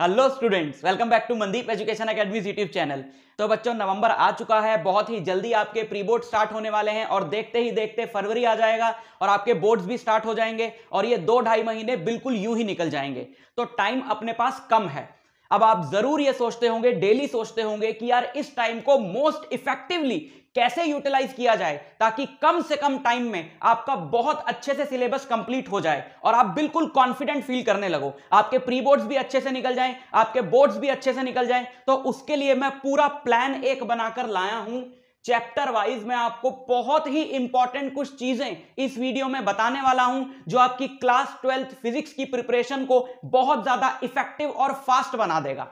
Hello students welcome back to Mandeep education academy YouTube channel तो बच्चों नवंबर आ चुका है बहुत ही जल्दी आपके प्री बोर्ड स्टार्ट होने वाले हैं और देखते ही देखते फरवरी आ जाएगा और आपके बोर्ड्स भी स्टार्ट हो जाएंगे और ये दो ढाई महीने बिल्कुल यूं ही निकल जाएंगे तो टाइम अपने पास कम है अब आप जरूर ये सोचते होंगे डेली सोचते होंगे कि यार इस टाइम को मोस्ट इफेक्टिवली कैसे यूटिलाइज किया जाए ताकि कम से कम टाइम में आपका बहुत अच्छे से सिलेबस कंप्लीट हो जाए और आप बिल्कुल कॉन्फिडेंट फील करने लगो आपके प्री बोर्ड्स भी अच्छे से निकल जाएं आपके बोर्ड्स भी अच्छे से निकल जाएं तो उसके लिए मैं पूरा प्लान एक बनाकर लाया हूं चैप्टर वाइज मैं आपको बहुत ही इंपॉर्टेंट कुछ चीजें इस वीडियो में बताने वाला हूं जो आपकी क्लास ट्वेल्थ फिजिक्स की प्रिपरेशन को बहुत ज्यादा इफेक्टिव और फास्ट बना देगा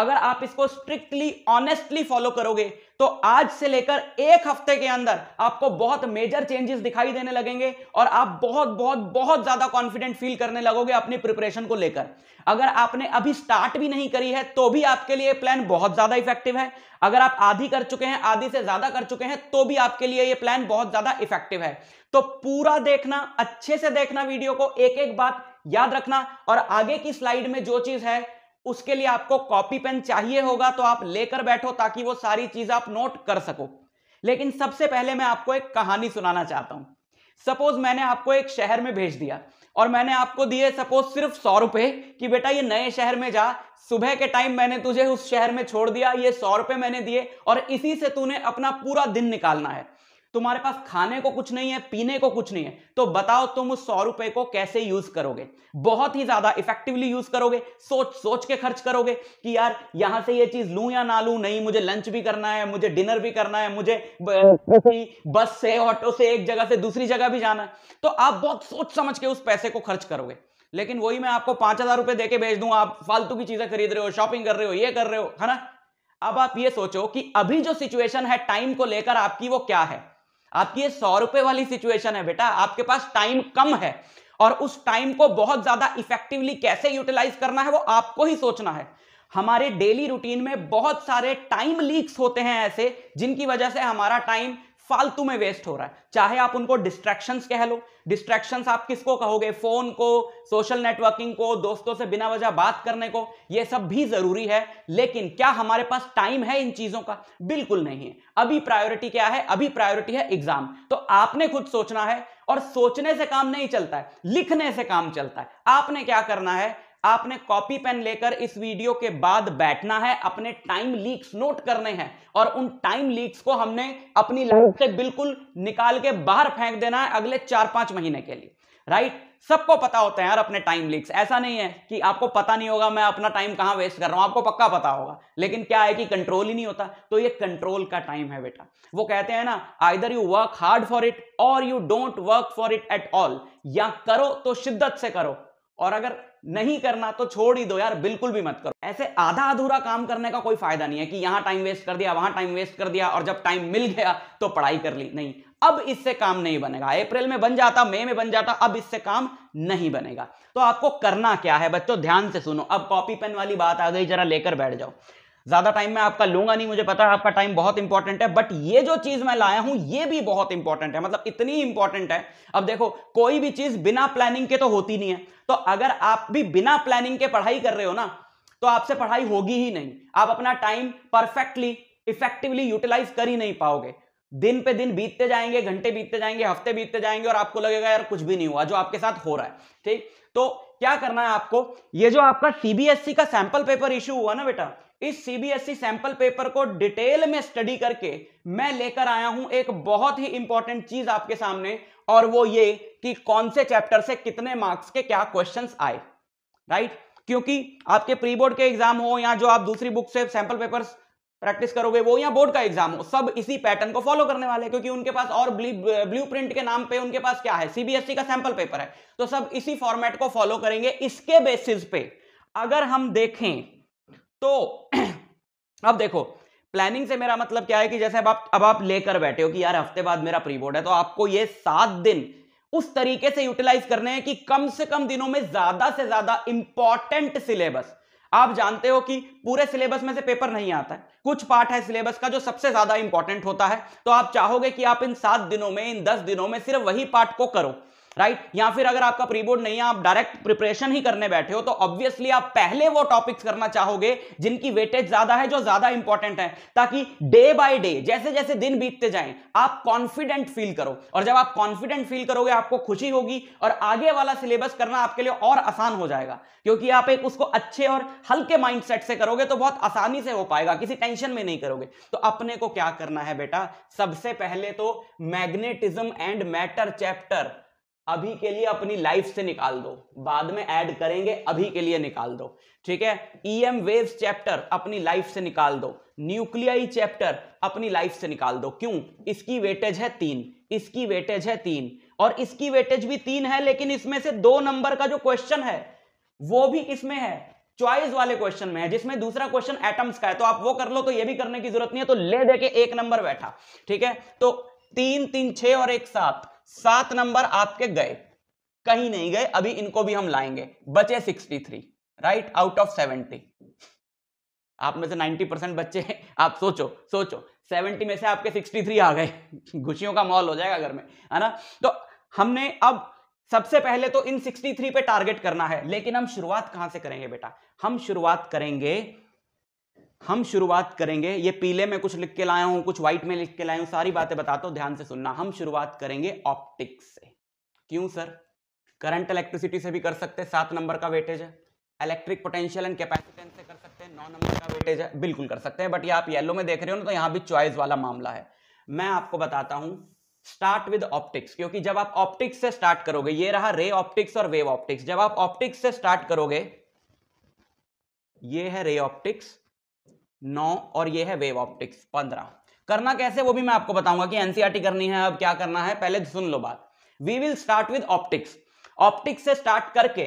अगर आप इसको स्ट्रिक्टली ऑनेस्टली फॉलो करोगे तो आज से लेकर एक हफ्ते के अंदर आपको बहुत मेजर चेंजेस दिखाई देने लगेंगे और आप बहुत बहुत बहुत ज्यादा कॉन्फिडेंट फील करने लगोगे अपनी प्रिपरेशन को लेकर अगर आपने अभी स्टार्ट भी नहीं करी है तो भी आपके लिए प्लान बहुत ज्यादा इफेक्टिव है अगर आप आधी कर चुके हैं आधी से ज्यादा कर चुके हैं तो भी आपके लिए ये प्लान बहुत ज्यादा इफेक्टिव है तो पूरा देखना अच्छे से देखना वीडियो को एक एक बात याद रखना और आगे की स्लाइड में जो चीज है उसके लिए आपको कॉपी पेन चाहिए होगा तो आप लेकर बैठो ताकि वो सारी चीज आप नोट कर सको लेकिन सबसे पहले मैं आपको एक कहानी सुनाना चाहता हूं सपोज मैंने आपको एक शहर में भेज दिया और मैंने आपको दिए सपोज सिर्फ सौ रुपए कि बेटा ये नए शहर में जा सुबह के टाइम मैंने तुझे उस शहर में छोड़ दिया ये सौ रुपए मैंने दिए और इसी से तूने अपना पूरा दिन निकालना है तुम्हारे पास खाने को कुछ नहीं है पीने को कुछ नहीं है तो बताओ तुम उस सौ रुपए को कैसे यूज करोगे बहुत ही ज्यादा इफेक्टिवली यूज करोगे सोच सोच के खर्च करोगे कि यार यहां से ये चीज लू या ना लू नहीं मुझे लंच भी करना है मुझे डिनर भी करना है मुझे बस हाँ। से ऑटो से एक जगह से दूसरी जगह भी जाना है तो आप बहुत सोच समझ के उस पैसे को खर्च करोगे लेकिन वही मैं आपको पांच हजार रुपए देके भेज दूं आप फालतू की चीजें खरीद रहे हो शॉपिंग कर रहे हो ये कर रहे हो है ना अब आप ये सोचो कि अभी जो सिचुएशन है टाइम को लेकर आपकी वो क्या है आपकी ये सौ रुपए वाली सिचुएशन है बेटा आपके पास टाइम कम है और उस टाइम को बहुत ज्यादा इफेक्टिवली कैसे यूटिलाइज करना है वो आपको ही सोचना है हमारे डेली रूटीन में बहुत सारे टाइम लीक्स होते हैं ऐसे जिनकी वजह से हमारा टाइम फालतू में वेस्ट हो रहा है चाहे आप उनको डिस्ट्रैक्शंस कह लो डिस्ट्रैक्शंस आप किसको कहोगे फोन को सोशल नेटवर्किंग को दोस्तों से बिना वजह बात करने को ये सब भी जरूरी है लेकिन क्या हमारे पास टाइम है इन चीजों का बिल्कुल नहीं है अभी प्रायोरिटी क्या है अभी प्रायोरिटी है एग्जाम तो आपने खुद सोचना है और सोचने से काम नहीं चलता है लिखने से काम चलता है आपने क्या करना है आपने कॉपी पेन लेकर इस वीडियो के बाद बैठना है अपने टाइम लीक्स नोट करने हैं और उन टाइम लीक्स को हमने अपनी लाइफ से बिल्कुल निकाल के बाहर फेंक देना है अगले चार पांच महीने के लिए राइट सबको पता होता है यार अपने टाइम लीक्स ऐसा नहीं है कि आपको पता नहीं होगा मैं अपना टाइम कहां वेस्ट कर रहा हूं आपको पक्का पता होगा लेकिन क्या है कि कंट्रोल ही नहीं होता तो ये कंट्रोल का टाइम है बेटा वो कहते हैं ना either you work hard for it और you don't work for it at all या करो तो शिद्दत से करो और अगर नहीं करना तो छोड़ ही दो यार बिल्कुल भी मत करो ऐसे आधा अधूरा काम करने का कोई फायदा नहीं है कि यहां टाइम वेस्ट कर दिया वहां टाइम वेस्ट कर दिया और जब टाइम मिल गया तो पढ़ाई कर ली नहीं अब इससे काम नहीं बनेगा अप्रैल में बन जाता मई में बन जाता अब इससे काम नहीं बनेगा तो आपको करना क्या है बच्चों ध्यान से सुनो अब कॉपी पेन वाली बात आ गई जरा लेकर बैठ जाओ ज्यादा टाइम मैं आपका लूंगा नहीं मुझे पता है आपका टाइम बहुत इंपॉर्टेंट है बट ये जो चीज मैं लाया हूं ये भी बहुत इंपॉर्टेंट है मतलब इतनी इंपॉर्टेंट है अब देखो कोई भी चीज बिना प्लानिंग के तो होती नहीं है तो अगर आप भी बिना प्लानिंग के पढ़ाई कर रहे हो ना तो आपसे पढ़ाई होगी ही नहीं आप अपना टाइम परफेक्टली इफेक्टिवली यूटिलाइज कर ही नहीं पाओगे दिन पे दिन बीतते जाएंगे घंटे बीतते जाएंगे हफ्ते बीतते जाएंगे और आपको लगेगा यार कुछ भी नहीं हुआ जो आपके साथ हो रहा है ठीक तो क्या करना है आपको ये जो आपका सीबीएसई e का सैंपल पेपर इश्यू हुआ ना बेटा इस सीबीएसई सैंपल पेपर को डिटेल में स्टडी करके मैं लेकर आया हूं एक बहुत ही इंपॉर्टेंट चीज आपके सामने और वो ये कि कौन से चैप्टर से कितने मार्क्स के क्या क्वेश्चंस आए राइट क्योंकि आपके प्री बोर्ड के एग्जाम हो या जो आप दूसरी बुक से सैंपल पेपर्स प्रैक्टिस करोगे वो या बोर्ड का एग्जाम हो सब इसी पैटर्न को फॉलो करने वाले क्योंकि उनके पास और ब्लू प्रिंट के नाम पे उनके पास क्या है सीबीएसई e का सैंपल पेपर है तो सब इसी फॉर्मेट को फॉलो करेंगे इसके बेसिस पे अगर हम देखें तो अब देखो प्लानिंग से मेरा मतलब क्या है कि जैसे अब आप अब आप लेकर बैठे हो कि यार हफ्ते बाद मेरा प्री बोर्ड है तो आपको ये सात दिन उस तरीके से यूटिलाइज करने हैं कि कम से कम दिनों में ज्यादा से ज्यादा इंपॉर्टेंट सिलेबस आप जानते हो कि पूरे सिलेबस में से पेपर नहीं आता है कुछ पार्ट है सिलेबस का जो सबसे ज्यादा इंपॉर्टेंट होता है तो आप चाहोगे कि आप इन सात दिनों में इन दस दिनों में सिर्फ वही पार्ट को करो राइट या फिर अगर आपका प्री बोर्ड नहीं है आप डायरेक्ट प्रिपरेशन ही करने बैठे हो तो ऑब्वियसली आप पहले वो टॉपिक्स करना चाहोगे जिनकी वेटेज ज्यादा है जो ज्यादा इंपॉर्टेंट है ताकि डे बाय डे जैसे जैसे दिन बीतते जाए आप कॉन्फिडेंट फील करो और जब आप कॉन्फिडेंट फील करोगे आपको खुशी होगी और आगे वाला सिलेबस करना आपके लिए और आसान हो जाएगा क्योंकि आप एक उसको अच्छे और हल्के माइंडसेट से करोगे तो बहुत आसानी से हो पाएगा किसी टेंशन में नहीं करोगे तो अपने को क्या करना है बेटा सबसे पहले तो मैग्नेटिज्म एंड मैटर चैप्टर अभी के लिए अपनी लाइफ से निकाल दो बाद में ऐड करेंगे अभी के लिए निकाल दो ठीक है ईएम वेव्स चैप्टर अपनी लाइफ से निकाल दो न्यूक्लियाई चैप्टर अपनी लाइफ से निकाल दो क्यों इसकी वेटेज है तीन इसकी वेटेज है तीन और इसकी वेटेज भी तीन है लेकिन इसमें से दो नंबर का जो क्वेश्चन है वो भी इसमें है चॉइस वाले क्वेश्चन में है जिसमें दूसरा क्वेश्चन एटम्स का है तो आप वो कर लो तो ये भी करने की जरूरत नहीं है तो ले देके एक नंबर बैठा ठीक है तो तीन तीन छे और एक साथ सात नंबर आपके गए कहीं नहीं गए अभी इनको भी हम लाएंगे बचे 63 राइट आउट ऑफ 70 आप में से 90 परसेंट बच्चे हैं आप सोचो सोचो 70 में से आपके 63 आ गए घुसियों का मॉल हो जाएगा घर में है ना तो हमने अब सबसे पहले तो इन 63 पे टारगेट करना है लेकिन हम शुरुआत कहां से करेंगे बेटा हम शुरुआत करेंगे हम शुरुआत करेंगे ये पीले में कुछ लिख के लाया हूं कुछ व्हाइट में लिख के लाया हूं सारी बातें बताता हूं ध्यान से सुनना हम शुरुआत करेंगे ऑप्टिक्स से क्यों सर करंट इलेक्ट्रिसिटी से भी कर सकते हैं सात नंबर का वेटेज है इलेक्ट्रिक पोटेंशियल एंड कैपेसिटेंस से कर सकते हैं नौ नंबर का वेटेज है बिल्कुल कर सकते हैं बट ये आप येलो में देख रहे हो ना तो यहाँ भी चॉइस वाला मामला है मैं आपको बताता हूँ स्टार्ट विद ऑप्टिक्स क्योंकि जब आप ऑप्टिक्स से स्टार्ट करोगे ये रहा रे ऑप्टिक्स और वेव ऑप्टिक्स जब आप ऑप्टिक्स से स्टार्ट करोगे ये है रे ऑप्टिक्स नौ और ये है वेव ऑप्टिक्स पंद्रह करना कैसे वो भी मैं आपको बताऊंगा कि एनसीआरटी e करनी है अब क्या करना है पहले सुन लो बात we will start with optics optics से स्टार्ट करके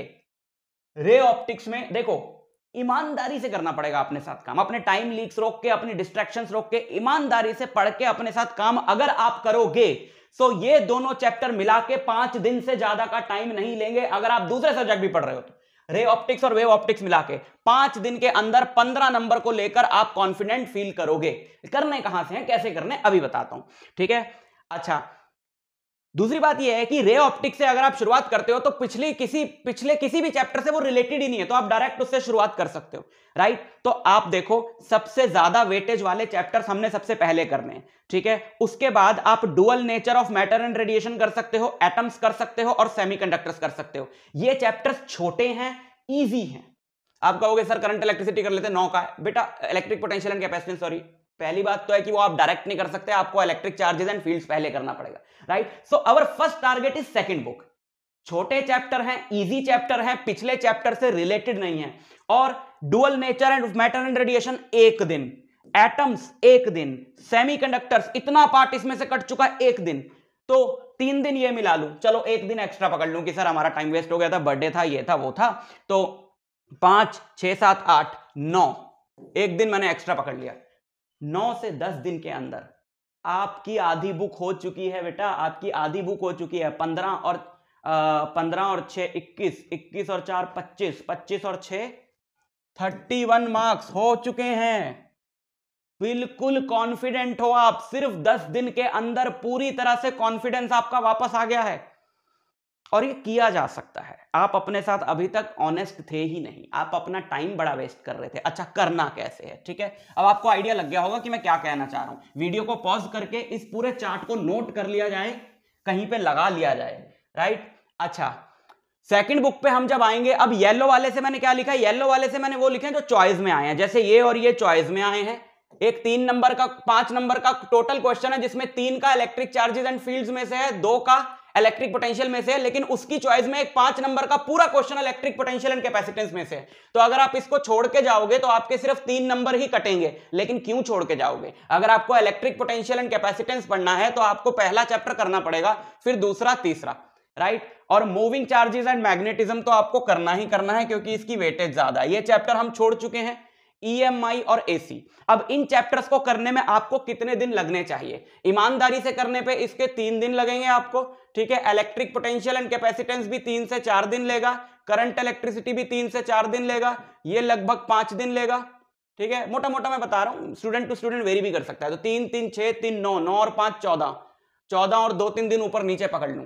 रे ऑप्टिक्स में देखो ईमानदारी से करना पड़ेगा अपने साथ काम अपने टाइम लीक्स रोक के अपनी डिस्ट्रेक्शन रोक के ईमानदारी से पढ़ के अपने साथ काम अगर आप करोगे तो ये दोनों चैप्टर मिला के पांच दिन से ज्यादा का टाइम नहीं लेंगे अगर आप दूसरे सब्जेक्ट भी पढ़ रहे हो तो रे ऑप्टिक्स और वेव ऑप्टिक्स मिला के पांच दिन के अंदर पंद्रह नंबर को लेकर आप कॉन्फिडेंट फील करोगे करने कहां से हैं कैसे करने अभी बताता हूं ठीक है अच्छा दूसरी बात यह है कि रे ऑप्टिक से अगर आप शुरुआत करते हो तो पिछले किसी पिछले किसी भी चैप्टर से वो रिलेटेड ही नहीं है तो आप डायरेक्ट उससे शुरुआत कर सकते हो राइट तो आप देखो सबसे ज्यादा वेटेज वाले चैप्टर हमने सबसे पहले करने हैं ठीक है उसके बाद आप dual nature of matter and radiation कर सकते हो एटम्स कर सकते हो और सेमी कर सकते हो ये चैप्टर्स छोटे हैं ईजी हैं आप कहोगे सर करंट इलेक्ट्रिसिटी कर लेते नौ का बेटा electric potential and capacity sorry पहली बात तो है कि वो आप डायरेक्ट नहीं कर सकते आपको इलेक्ट्रिक चार्जेस एंड फील्ड्स पहले करना पड़ेगा right so our first target is second book छोटे चैप्टर हैं इजी चैप्टर हैं पिछले चैप्टर से रिलेटेड नहीं है और dual nature and matter and radiation एक दिन एटम्स एक दिन सेमीकंडक्टर्स इतना पार्ट इसमें से कट चुका है एक दिन तो तीन दिन ये मिला लू चलो एक दिन एक्स्ट्रा पकड़ लू कि सर हमारा टाइम वेस्ट हो गया था बर्थडे था ये था वो था तो पांच छह सात आठ नौ एक दिन मैंने एक्स्ट्रा पकड़ लिया नौ से दस दिन के अंदर आपकी आधी बुक हो चुकी है बेटा आपकी आधी बुक हो चुकी है पंद्रह और पंद्रह और छः इक्कीस इक्कीस और चार पच्चीस पच्चीस और छ थर्टी वन मार्क्स हो चुके हैं बिल्कुल कॉन्फिडेंट हो आप सिर्फ दस दिन के अंदर पूरी तरह से कॉन्फिडेंस आपका वापस आ गया है और ये किया जा सकता है आप अपने साथ अभी तक ऑनेस्ट थे ही नहीं आप अपना टाइम बड़ा वेस्ट कर रहे थे अच्छा करना कैसे है ठीक है अब आपको आइडिया लग गया होगा कि मैं क्या कहना चाह रहा हूं वीडियो को पॉज करके इस पूरे चार्ट को नोट कर लिया जाए कहीं पे लगा लिया जाए राइट अच्छा सेकंड बुक पे हम जब आएंगे अब येलो वाले से मैंने क्या लिखा है येलो वाले से मैंने वो लिखे जो चॉइस में आए हैं जैसे ये और ये चॉइस में आए हैं एक तीन नंबर का पांच नंबर का टोटल क्वेश्चन है जिसमें तीन का इलेक्ट्रिक चार्जेस एंड फील्ड्स में से है दो का इलेक्ट्रिक पोटेंशियल में से है लेकिन उसकी चॉइस में एक पांच नंबर का पूरा question electric potential and capacitance में से है तो अगर आप इसको छोड़ के जाओगे तो आपके सिर्फ तीन नंबर ही कटेंगे लेकिन क्यों छोड़ के जाओगे अगर आपको इलेक्ट्रिक पोटेंशियल एंड कैपेसिटेंस पढ़ना है तो आपको पहला चैप्टर करना पड़ेगा फिर दूसरा तीसरा राइट right? और मूविंग चार्जेस एंड मैग्नेटिज्म तो आपको करना ही करना है क्योंकि इसकी वेटेज ज्यादा है ये चैप्टर हम छोड़ चुके हैं ईएमआई e और एसी अब इन चैप्टर्स को करने में आपको कितने दिन लगने चाहिए ईमानदारी से करने पे इसके तीन दिन लगेंगे आपको ठीक है इलेक्ट्रिक पोटेंशियल एंड कैपेसिटेंस भी तीन से चार दिन लेगा करंट इलेक्ट्रिसिटी भी तीन से चार दिन लेगा ये लगभग पांच दिन लेगा ठीक है मोटा मोटा मैं बता रहा हूँ स्टूडेंट टू स्टूडेंट वेरी भी कर सकता है तो तीन तीन छह तीन नौ नौ और पांच चौदह चौदह और दो तीन दिन ऊपर नीचे पकड़ लू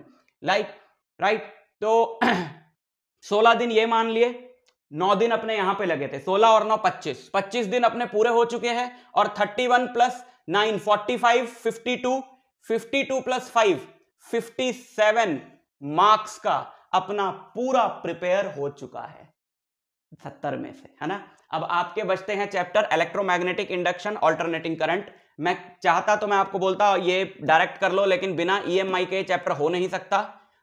लाइक राइट तो सोलह दिन ये मान लिए नौ दिन अपने यहां पे लगे थे सोलह और नौ पच्चीस पच्चीस दिन अपने पूरे हो चुके हैं और thirty one plus nine forty five fifty two fifty two plus five fifty seven marks का अपना पूरा प्रिपेयर हो चुका है सत्तर में से है ना अब आपके बचते हैं chapter electromagnetic induction alternating current मैं चाहता तो मैं आपको बोलता ये डायरेक्ट कर लो लेकिन बिना ईएमआई e के चैप्टर हो नहीं सकता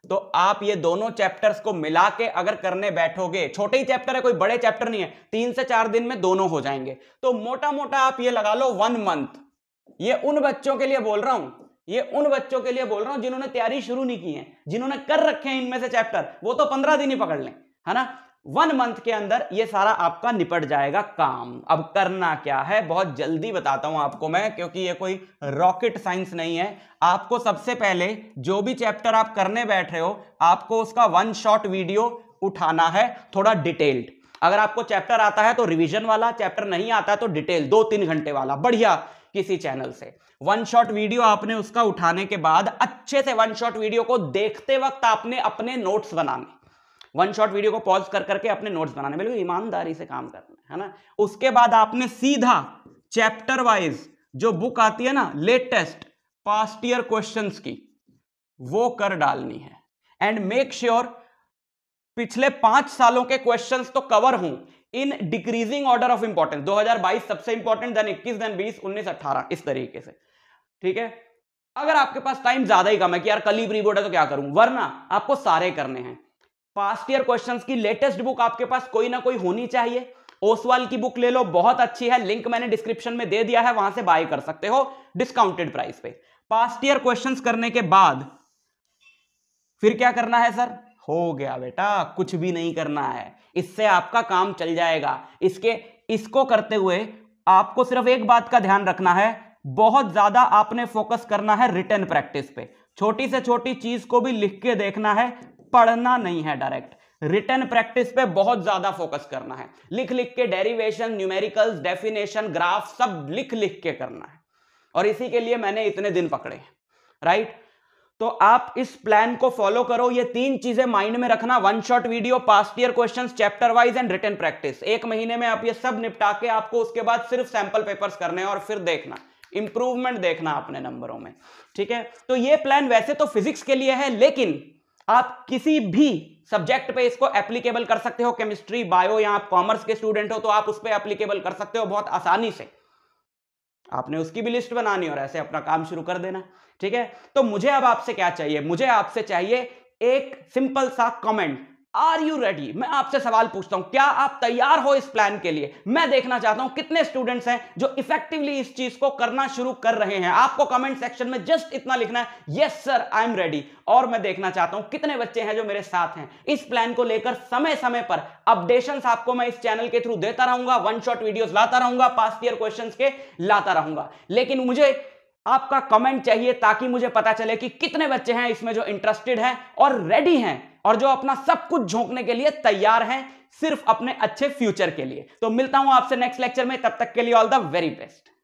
तो आप ये दोनों चैप्टर्स को मिला के अगर करने बैठोगे छोटे ही चैप्टर है कोई बड़े चैप्टर नहीं है तीन से चार दिन में दोनों हो जाएंगे तो मोटा मोटा आप ये लगा लो वन मंथ ये उन बच्चों के लिए बोल रहा हूं ये उन बच्चों के लिए बोल रहा हूं जिन्होंने तैयारी शुरू नहीं की है जिन्होंने कर रखे हैं इनमें से चैप्टर वो तो पंद्रह दिन ही पकड़ लें है ना वन मंथ के अंदर ये सारा आपका निपट जाएगा काम अब करना क्या है बहुत जल्दी बताता हूं आपको मैं क्योंकि ये कोई रॉकेट साइंस नहीं है आपको सबसे पहले जो भी चैप्टर आप करने बैठ रहे हो आपको उसका वन शॉट वीडियो उठाना है थोड़ा डिटेल्ड अगर आपको चैप्टर आता है तो रिवीजन वाला चैप्टर नहीं आता तो डिटेल दो तीन घंटे वाला बढ़िया किसी चैनल से वन शॉट वीडियो आपने उसका उठाने के बाद अच्छे से वन शॉट वीडियो को देखते वक्त आपने अपने नोट्स बनाने वन शॉट वीडियो को पॉज कर करके अपने नोट्स बनाने बिल्कुल ईमानदारी से काम करना है ना उसके बाद आपने सीधा चैप्टर वाइज जो बुक आती है ना लेटेस्ट पास्ट ईयर क्वेश्चन की वो कर डालनी है एंड मेक श्योर पिछले पांच सालों के क्वेश्चंस तो कवर हूं in decreasing order of importance 2022 सबसे इंपॉर्टेंट देन 21 देन 20 उन्नीस अट्ठारह इस तरीके से ठीक है अगर आपके पास टाइम ज्यादा ही कम है कि यार कल ही प्री बोर्ड है तो क्या करूं वरना आपको सारे करने हैं पास्ट ईयर क्वेश्चंस की लेटेस्ट बुक आपके पास कोई ना कोई होनी चाहिए ओसवाल की बुक ले लो बहुत अच्छी है लिंक मैंने डिस्क्रिप्शन में दे दिया है वहां से बाय कर सकते हो डिस्काउंटेड प्राइस पे पास्ट ईयर क्वेश्चंस करने के बाद फिर क्या करना है सर हो गया बेटा कुछ भी नहीं करना है इससे आपका काम चल जाएगा इसके इसको करते हुए आपको सिर्फ एक बात का ध्यान रखना है बहुत ज्यादा आपने फोकस करना है रिटर्न प्रैक्टिस पे छोटी से छोटी चीज को भी लिख के देखना है पढ़ना नहीं है डायरेक्ट रिटर्न प्रैक्टिस पे बहुत ज्यादा फोकस करना है लिख लिख के डेरिवेशन न्यूमेरिकल्स डेफिनेशन ग्राफ सब लिख लिख के करना है और इसी के लिए मैंने इतने दिन पकड़े हैं राइट तो आप इस प्लान को फॉलो करो ये तीन चीजें माइंड में रखना one shot video past year question chapter wise and return practice एक महीने में आप ये सब निपटा के आपको उसके बाद सिर्फ सैंपल पेपर्स करने और फिर देखना इंप्रूवमेंट देखना अपने नंबरों में ठीक है तो ये प्लान वैसे तो फिजिक्स के लिए है लेकिन आप किसी भी सब्जेक्ट पे इसको एप्लीकेबल कर सकते हो केमिस्ट्री बायो या आप कॉमर्स के स्टूडेंट हो तो आप उस पर एप्लीकेबल कर सकते हो बहुत आसानी से आपने उसकी भी लिस्ट बनानी और ऐसे अपना काम शुरू कर देना ठीक है तो मुझे अब आपसे क्या चाहिए मुझे आपसे चाहिए एक सिंपल सा कमेंट आर यू रेडी मैं आपसे सवाल पूछता हूं क्या आप तैयार हो इस प्लान के लिए मैं देखना चाहता हूं कितने स्टूडेंट्स हैं जो इफेक्टिवली इस चीज को करना शुरू कर रहे हैं आपको कमेंट सेक्शन में जस्ट इतना लिखना है yes sir I am ready और मैं देखना चाहता हूं कितने बच्चे हैं जो मेरे साथ हैं इस प्लान को लेकर समय समय पर अपडेशन आपको मैं इस चैनल के थ्रू देता रहूंगा वन शॉट वीडियो लाता रहूंगा पास्ट ईयर क्वेश्चन के लाता रहूंगा लेकिन मुझे आपका कमेंट चाहिए ताकि मुझे पता चले कि कितने बच्चे हैं इसमें जो इंटरेस्टेड हैं और रेडी हैं और जो अपना सब कुछ झोंकने के लिए तैयार हैं सिर्फ अपने अच्छे फ्यूचर के लिए तो मिलता हूं आपसे नेक्स्ट लेक्चर में तब तक के लिए ऑल द वेरी बेस्ट